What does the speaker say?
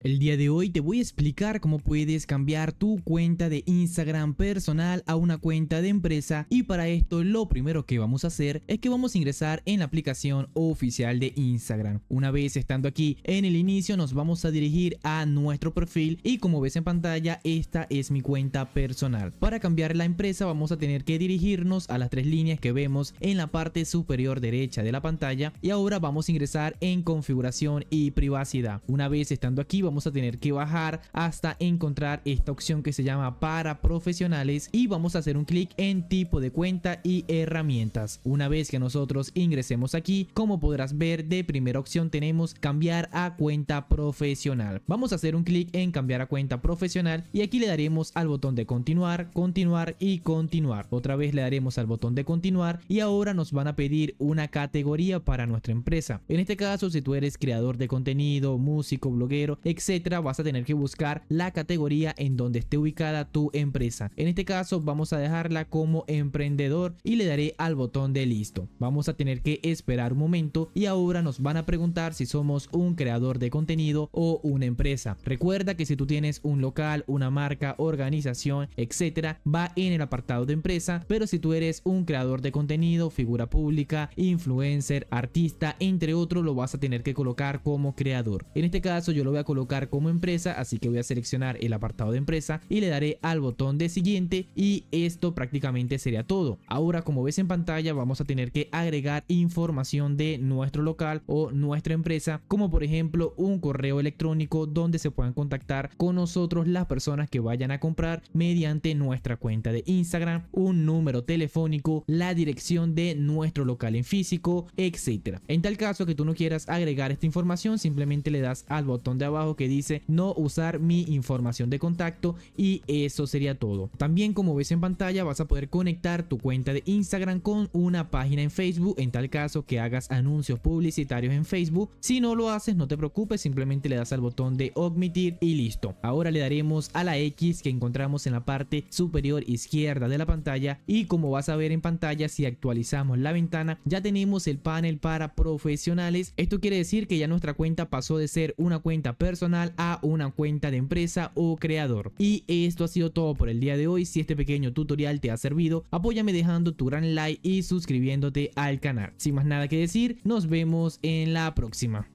El día de hoy te voy a explicar cómo puedes cambiar tu cuenta de Instagram personal a una cuenta de empresa y para esto lo primero que vamos a hacer es que vamos a ingresar en la aplicación oficial de Instagram. Una vez estando aquí en el inicio nos vamos a dirigir a nuestro perfil y como ves en pantalla esta es mi cuenta personal. Para cambiar la empresa vamos a tener que dirigirnos a las tres líneas que vemos en la parte superior derecha de la pantalla y ahora vamos a ingresar en configuración y privacidad. Una vez estando aquí vamos a tener que bajar hasta encontrar esta opción que se llama para profesionales y vamos a hacer un clic en tipo de cuenta y herramientas. Una vez que nosotros ingresemos aquí, como podrás ver de primera opción tenemos cambiar a cuenta profesional. Vamos a hacer un clic en cambiar a cuenta profesional y aquí le daremos al botón de continuar, continuar y continuar. Otra vez le daremos al botón de continuar y ahora nos van a pedir una categoría para nuestra empresa. En este caso, si tú eres creador de contenido, músico, bloguero, etc etcétera, vas a tener que buscar la categoría en donde esté ubicada tu empresa. En este caso vamos a dejarla como emprendedor y le daré al botón de listo. Vamos a tener que esperar un momento y ahora nos van a preguntar si somos un creador de contenido o una empresa. Recuerda que si tú tienes un local, una marca, organización, etcétera, va en el apartado de empresa, pero si tú eres un creador de contenido, figura pública, influencer, artista, entre otros, lo vas a tener que colocar como creador. En este caso yo lo voy a colocar como empresa, así que voy a seleccionar el apartado de empresa y le daré al botón de siguiente y esto prácticamente sería todo. Ahora como ves en pantalla vamos a tener que agregar información de nuestro local o nuestra empresa como por ejemplo un correo electrónico donde se puedan contactar con nosotros las personas que vayan a comprar mediante nuestra cuenta de Instagram, un número telefónico, la dirección de nuestro local en físico, etcétera. En tal caso que tú no quieras agregar esta información simplemente le das al botón de abajo que dice no usar mi información de contacto y eso sería todo. También como ves en pantalla vas a poder conectar tu cuenta de Instagram con una página en Facebook en tal caso que hagas anuncios publicitarios en Facebook. Si no lo haces no te preocupes, simplemente le das al botón de omitir y listo. Ahora le daremos a la X que encontramos en la parte superior izquierda de la pantalla y como vas a ver en pantalla si actualizamos la ventana ya tenemos el panel para profesionales. Esto quiere decir que ya nuestra cuenta pasó de ser una cuenta personal a una cuenta de empresa o creador. Y esto ha sido todo por el día de hoy. Si este pequeño tutorial te ha servido, apóyame dejando tu gran like y suscribiéndote al canal. Sin más nada que decir, nos vemos en la próxima.